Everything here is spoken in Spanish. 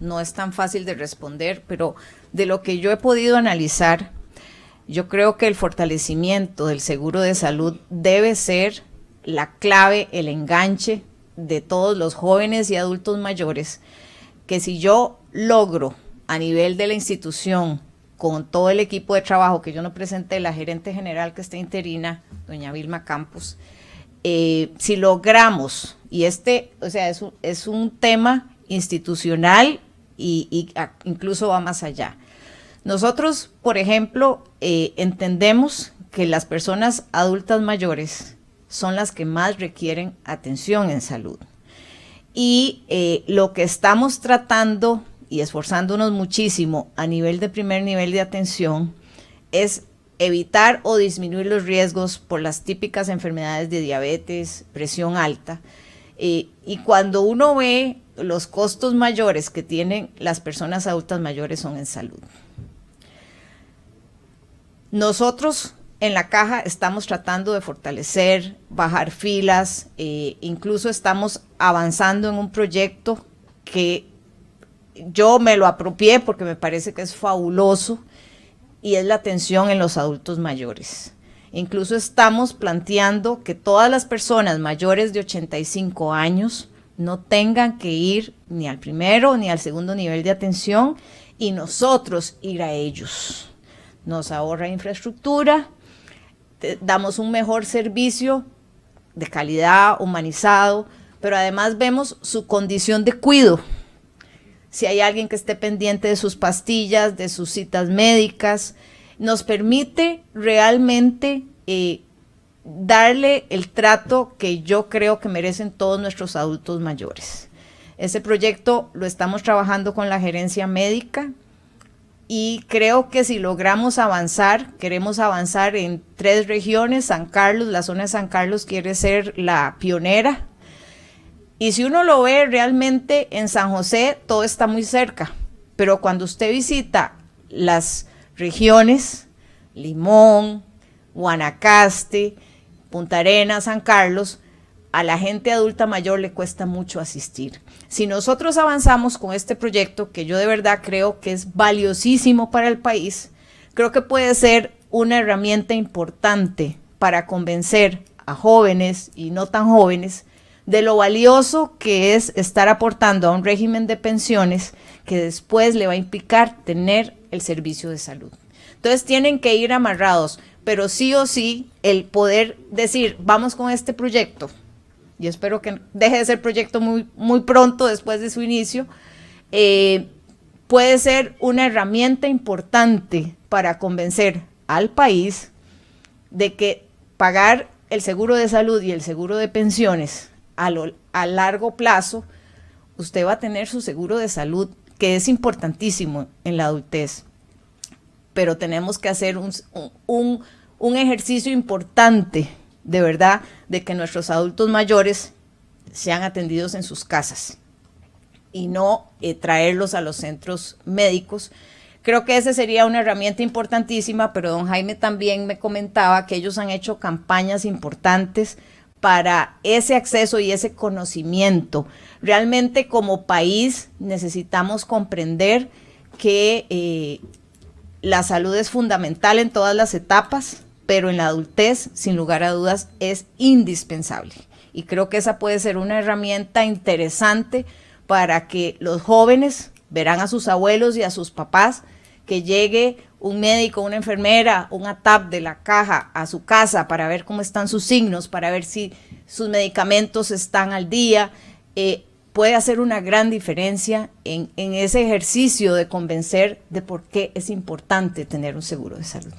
no es tan fácil de responder, pero de lo que yo he podido analizar, yo creo que el fortalecimiento del seguro de salud debe ser la clave, el enganche de todos los jóvenes y adultos mayores, que si yo logro a nivel de la institución, con todo el equipo de trabajo que yo no presenté, la gerente general que está interina, doña Vilma Campos, eh, si logramos, y este, o sea, es un, es un tema institucional y, incluso va más allá. Nosotros, por ejemplo, eh, entendemos que las personas adultas mayores son las que más requieren atención en salud. Y eh, lo que estamos tratando y esforzándonos muchísimo a nivel de primer nivel de atención es evitar o disminuir los riesgos por las típicas enfermedades de diabetes, presión alta. Eh, y cuando uno ve los costos mayores que tienen las personas adultas mayores son en salud. Nosotros en la caja estamos tratando de fortalecer, bajar filas, eh, incluso estamos avanzando en un proyecto que yo me lo apropié porque me parece que es fabuloso y es la atención en los adultos mayores. Incluso estamos planteando que todas las personas mayores de 85 años no tengan que ir ni al primero ni al segundo nivel de atención y nosotros ir a ellos. Nos ahorra infraestructura, damos un mejor servicio de calidad, humanizado, pero además vemos su condición de cuido. Si hay alguien que esté pendiente de sus pastillas, de sus citas médicas, nos permite realmente eh, darle el trato que yo creo que merecen todos nuestros adultos mayores. Ese proyecto lo estamos trabajando con la gerencia médica y creo que si logramos avanzar, queremos avanzar en tres regiones, San Carlos, la zona de San Carlos quiere ser la pionera. Y si uno lo ve realmente en San José, todo está muy cerca, pero cuando usted visita las regiones, Limón, Guanacaste, Punta Arenas, San Carlos, a la gente adulta mayor le cuesta mucho asistir. Si nosotros avanzamos con este proyecto, que yo de verdad creo que es valiosísimo para el país, creo que puede ser una herramienta importante para convencer a jóvenes y no tan jóvenes de lo valioso que es estar aportando a un régimen de pensiones que después le va a implicar tener el servicio de salud. Entonces tienen que ir amarrados pero sí o sí el poder decir, vamos con este proyecto, y espero que deje de ser proyecto muy, muy pronto después de su inicio, eh, puede ser una herramienta importante para convencer al país de que pagar el seguro de salud y el seguro de pensiones a largo plazo, usted va a tener su seguro de salud, que es importantísimo en la adultez pero tenemos que hacer un, ejercicio importante, de verdad, de que nuestros adultos mayores sean atendidos en sus casas y no eh, traerlos a los centros médicos. Creo que esa sería una herramienta importantísima, pero don Jaime también me comentaba que ellos han hecho campañas importantes para ese acceso y ese conocimiento. Realmente como país necesitamos comprender que eh, la salud es fundamental en todas las etapas, pero en la adultez, sin lugar a dudas, es indispensable. Y creo que esa puede ser una herramienta interesante para que los jóvenes verán a sus abuelos y a sus papás que llegue un médico, una enfermera, un ATAP de la caja a su casa para ver cómo están sus signos, para ver si sus medicamentos están al día, eh, puede hacer una gran diferencia en, en ese ejercicio de convencer de por qué es importante tener un seguro de salud.